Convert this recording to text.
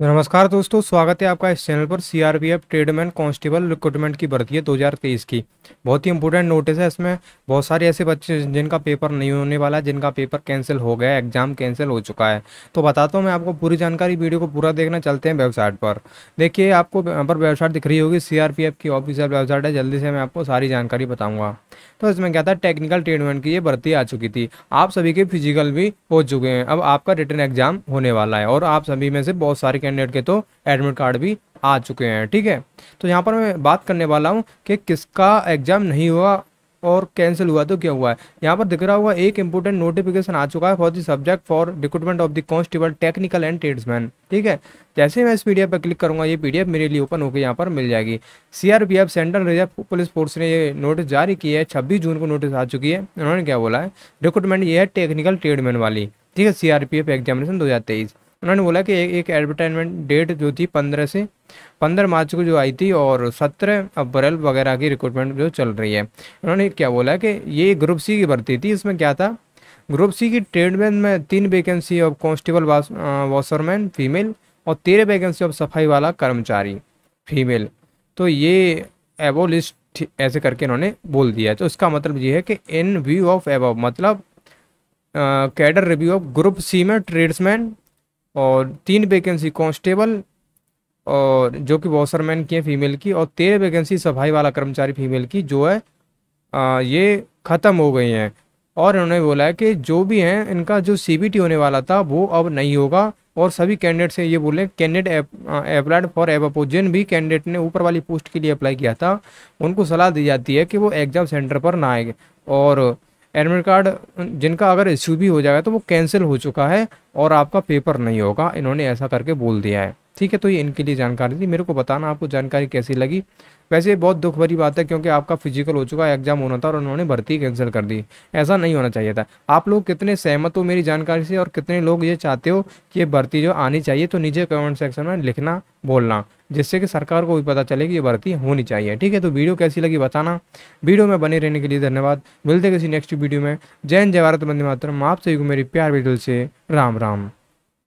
तो नमस्कार दोस्तों स्वागत है आपका इस चैनल पर C R P F tradesman constable recruitment की भर्ती है दो हज़ार तेईस की बहुत ही इंपॉर्टेंट नोटिस है इसमें बहुत सारे ऐसे बच्चे जिनका पेपर नहीं होने वाला है जिनका पेपर कैंसिल हो गया है एग्जाम कैंसिल हो चुका है तो बताता हूँ मैं आपको पूरी जानकारी वीडियो को पूरा देखना चलते हैं वेबसाइट पर देखिए आपको यहाँ पर वेबसाइट दिख रही होगी सी की ऑफिशियल वेबसाइट है जल्दी से मैं आपको सारी जानकारी बताऊँगा तो इसमें क्या था टेक्निकल ट्रीटमेंट की ये भर्ती आ चुकी थी आप सभी के फिजिकल भी हो चुके हैं अब आपका रिटर्न एग्जाम होने वाला है और आप सभी में से बहुत सारे कैंडिडेट के तो एडमिट कार्ड भी आ चुके हैं ठीक है तो यहाँ पर मैं बात करने वाला हूँ कि किसका एग्जाम नहीं हुआ और कैंसिल हुआ तो क्या हुआ है यहाँ पर दिख रहा हुआ एक इंपोर्टेंट नोटिफिकेशन आ चुका है for the subject for recruitment of the constable technical and tradesman ठीक है जैसे मैं इस पीडीएफ पर क्लिक करूंगा ये पीडीएफ मेरे लिए ओपन होकर यहाँ पर मिल जाएगी CRPF central reserve police force ने ये नोटिस जारी किया है छब्बीस जून को नोटिस आ चुकी है उन्होंने क्या बोला है रिक्रूटमेंट ये है टेक्निकल ट्रेडमैन वाली ठीक है सीआरपीएफ एग्जामिनेशन दो हज़ार तेईस उन्होंने बोला कि एक, एक एडवर्टाइजमेंट डेट जो थी पंद्रह से पंद्रह मार्च को जो आई थी और सत्रह अप्रैल वगैरह की रिक्रूटमेंट जो चल रही है उन्होंने क्या बोला कि ये ग्रुप सी की भर्ती थी इसमें क्या था ग्रुप सी की ट्रेडमैन में तीन vacancy of constable washerman female और तेरह वैकेंसी ऑफ सफाई वाला कर्मचारी फीमेल तो ये एबोलिस्ट लिस्ट ऐसे करके इन्होंने बोल दिया तो इसका मतलब ये है कि इन व्यू ऑफ एबो मतलब cadre review of group C में ट्रेड्समैन और तीन वैकेंसी कांस्टेबल और जो कि वॉशरमैन की है फीमेल की और तेरह वैकेंसी सफाई वाला कर्मचारी फीमेल की जो है आ, ये ख़त्म हो गई हैं और उन्होंने बोला है कि जो भी हैं इनका जो सी होने वाला था वो अब नहीं होगा और सभी कैंडिडेट से ये बोले कैंडिडेट अप्लाइड फॉर एवपो जिन भी कैंडिडेट ने ऊपर वाली पोस्ट के लिए अप्लाई किया था उनको सलाह दी जाती है कि वो एग्ज़ाम सेंटर पर ना आए और एडमिट कार्ड जिनका अगर इश्यू भी हो जाएगा तो वो कैंसिल हो चुका है और आपका पेपर नहीं होगा इन्होंने ऐसा करके बोल दिया है ठीक है तो ये इनके लिए जानकारी थी मेरे को बताना आपको जानकारी कैसी लगी वैसे बहुत दुख भरी बात है क्योंकि आपका फिजिकल हो चुका है एग्जाम होना था और उन्होंने भर्ती कैंसिल कर दी ऐसा नहीं होना चाहिए था आप लोग कितने सहमत हो मेरी जानकारी से और कितने लोग ये चाहते हो कि ये भर्ती जो आनी चाहिए तो नीचे कमेंट सेक्शन में लिखना बोलना जिससे कि सरकार को भी पता चले कि ये भर्ती होनी चाहिए ठीक है तो वीडियो कैसी लगी बताना वीडियो में बने रहने के लिए धन्यवाद मिलते किसी नेक्स्ट वीडियो में जैन जय भारत आप मातरम आपसे मेरी प्यार वीडियो से राम Abraham